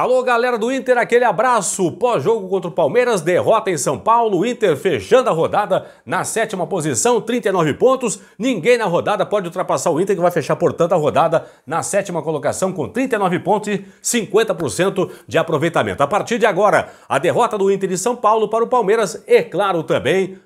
Alô, galera do Inter, aquele abraço. Pós-jogo contra o Palmeiras, derrota em São Paulo. Inter fechando a rodada na sétima posição, 39 pontos. Ninguém na rodada pode ultrapassar o Inter, que vai fechar, portanto, a rodada na sétima colocação com 39 pontos e 50% de aproveitamento. A partir de agora, a derrota do Inter de São Paulo para o Palmeiras e, claro, também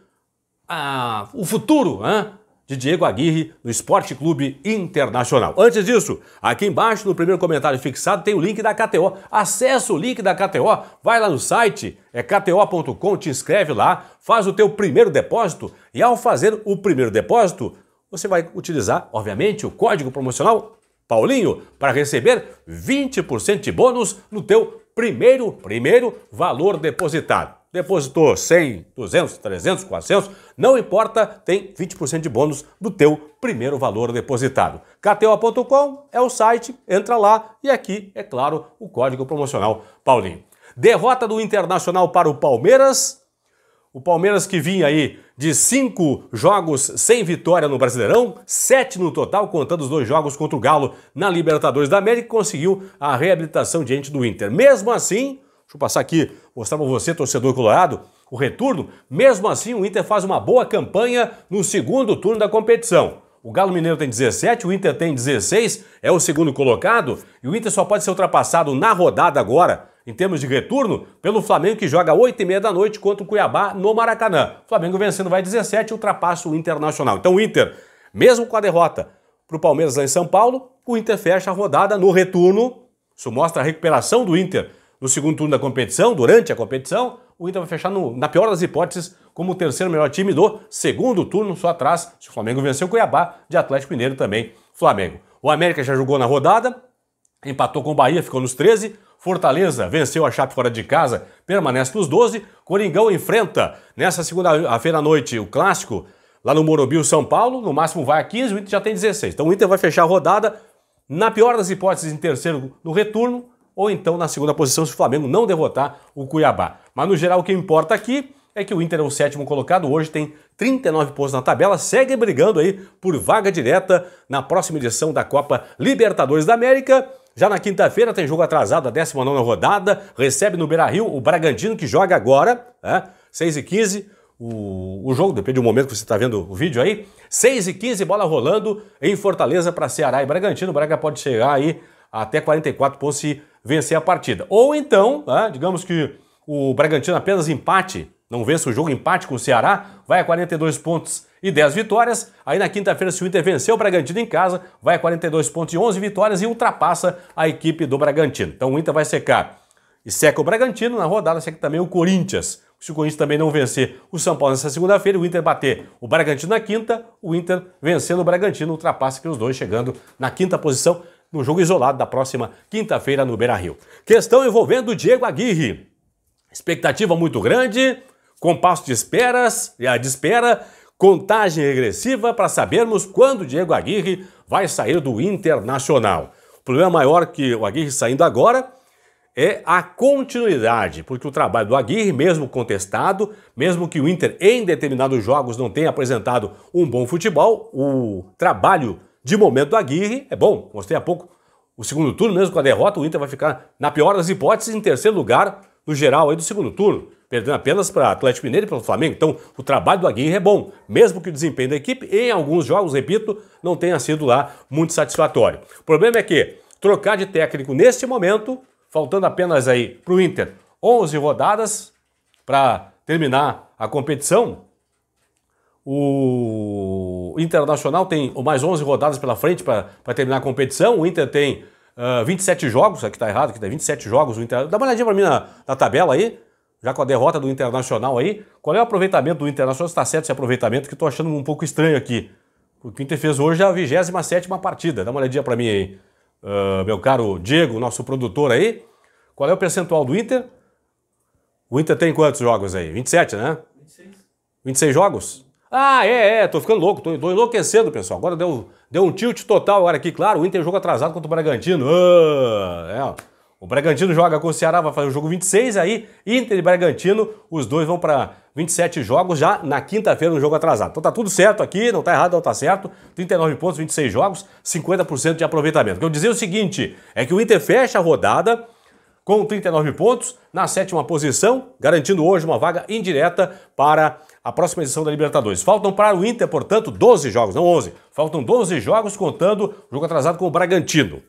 a... Ah, o futuro, hein? de Diego Aguirre no Esporte Clube Internacional. Antes disso, aqui embaixo no primeiro comentário fixado tem o link da KTO. Acesse o link da KTO, vai lá no site, é kto.com, te inscreve lá, faz o teu primeiro depósito e ao fazer o primeiro depósito, você vai utilizar, obviamente, o código promocional Paulinho para receber 20% de bônus no teu primeiro primeiro valor depositado depositou 100, 200, 300, 400, não importa, tem 20% de bônus do teu primeiro valor depositado. KTO.com é o site, entra lá e aqui, é claro, o código promocional Paulinho. Derrota do Internacional para o Palmeiras. O Palmeiras que vinha aí de cinco jogos sem vitória no Brasileirão, sete no total, contando os dois jogos contra o Galo na Libertadores da América, conseguiu a reabilitação diante do Inter. Mesmo assim, Deixa eu passar aqui, mostrar para você, torcedor colorado, o retorno. Mesmo assim, o Inter faz uma boa campanha no segundo turno da competição. O Galo Mineiro tem 17, o Inter tem 16, é o segundo colocado, e o Inter só pode ser ultrapassado na rodada agora, em termos de retorno, pelo Flamengo que joga 8h30 da noite contra o Cuiabá no Maracanã. O Flamengo vencendo vai 17 ultrapassa o Internacional. Então o Inter, mesmo com a derrota para o Palmeiras lá em São Paulo, o Inter fecha a rodada no retorno. Isso mostra a recuperação do Inter no segundo turno da competição, durante a competição, o Inter vai fechar, no, na pior das hipóteses, como o terceiro melhor time do segundo turno, só atrás, se o Flamengo venceu o Cuiabá, de Atlético Mineiro também, Flamengo. O América já jogou na rodada, empatou com o Bahia, ficou nos 13. Fortaleza venceu a Chape fora de casa, permanece nos 12. Coringão enfrenta nessa segunda-feira à noite o clássico lá no Morumbi, o São Paulo. No máximo vai a 15, o Inter já tem 16. Então o Inter vai fechar a rodada, na pior das hipóteses, em terceiro no retorno, ou então na segunda posição se o Flamengo não derrotar o Cuiabá. Mas no geral o que importa aqui é que o Inter é o sétimo colocado, hoje tem 39 pontos na tabela, segue brigando aí por vaga direta na próxima edição da Copa Libertadores da América. Já na quinta-feira tem jogo atrasado, a 19 rodada, recebe no Beira-Rio o Bragantino que joga agora, né? 6 e 15 o, o jogo, depende do momento que você está vendo o vídeo aí. 6 e 15 bola rolando em Fortaleza para Ceará e Bragantino. O Braga pode chegar aí até 44 pontos se vencer a partida. Ou então, né, digamos que o Bragantino apenas empate, não vença o jogo, empate com o Ceará, vai a 42 pontos e 10 vitórias. Aí na quinta-feira, se o Inter venceu o Bragantino em casa, vai a 42 pontos e 11 vitórias e ultrapassa a equipe do Bragantino. Então o Inter vai secar e seca o Bragantino, na rodada seca também o Corinthians. Se o Corinthians também não vencer o São Paulo nessa segunda-feira, o Inter bater o Bragantino na quinta, o Inter vencendo o Bragantino, ultrapassa aqui os dois, chegando na quinta posição no jogo isolado da próxima quinta-feira no Beira-Rio. Questão envolvendo o Diego Aguirre. Expectativa muito grande, compasso de esperas, de espera, contagem regressiva para sabermos quando o Diego Aguirre vai sair do Internacional. O problema maior que o Aguirre saindo agora é a continuidade, porque o trabalho do Aguirre, mesmo contestado, mesmo que o Inter em determinados jogos não tenha apresentado um bom futebol, o trabalho de momento do Aguirre, é bom, mostrei há pouco o segundo turno, mesmo com a derrota, o Inter vai ficar, na pior das hipóteses, em terceiro lugar no geral aí do segundo turno, perdendo apenas para Atlético Mineiro e para o Flamengo. Então, o trabalho do Aguirre é bom, mesmo que o desempenho da equipe, em alguns jogos, repito, não tenha sido lá muito satisfatório. O problema é que trocar de técnico neste momento, faltando apenas aí para o Inter 11 rodadas para terminar a competição, o Internacional tem mais 11 rodadas pela frente para terminar a competição. O Inter tem uh, ah, 27 jogos, aqui está errado, aqui tá 27 jogos. O Inter... Dá uma olhadinha para mim na, na, tabela aí, já com a derrota do Internacional aí. Qual é o aproveitamento do Internacional? Está certo esse aproveitamento que estou achando um pouco estranho aqui. o Inter fez hoje é a 27 partida. Dá uma olhadinha para mim aí, uh, meu caro Diego, nosso produtor aí. Qual é o percentual do Inter? O Inter tem quantos jogos aí? 27, né? 26. 26 jogos? Ah, é, é, tô ficando louco, tô, tô enlouquecendo, pessoal. Agora deu, deu um tilt total agora aqui, claro. O Inter jogo atrasado contra o Bragantino. Ah, é, o Bragantino joga com o Ceará, vai fazer o jogo 26 aí, Inter e Bragantino, os dois vão para 27 jogos já na quinta-feira, no jogo atrasado. Então tá tudo certo aqui, não tá errado, não tá certo. 39 pontos, 26 jogos, 50% de aproveitamento. O que eu dizer é o seguinte, é que o Inter fecha a rodada com 39 pontos, na sétima posição, garantindo hoje uma vaga indireta para a próxima edição da Libertadores. Faltam para o Inter, portanto, 12 jogos, não 11. Faltam 12 jogos contando o jogo atrasado com o Bragantino.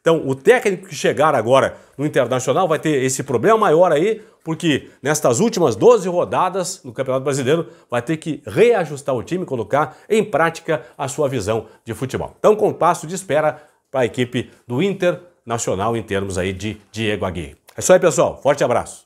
Então, o técnico que chegar agora no Internacional vai ter esse problema maior aí, porque nestas últimas 12 rodadas no Campeonato Brasileiro vai ter que reajustar o time, colocar em prática a sua visão de futebol. Então, compasso de espera para a equipe do Inter nacional em termos aí de Diego Aguirre. É isso aí, pessoal. Forte abraço.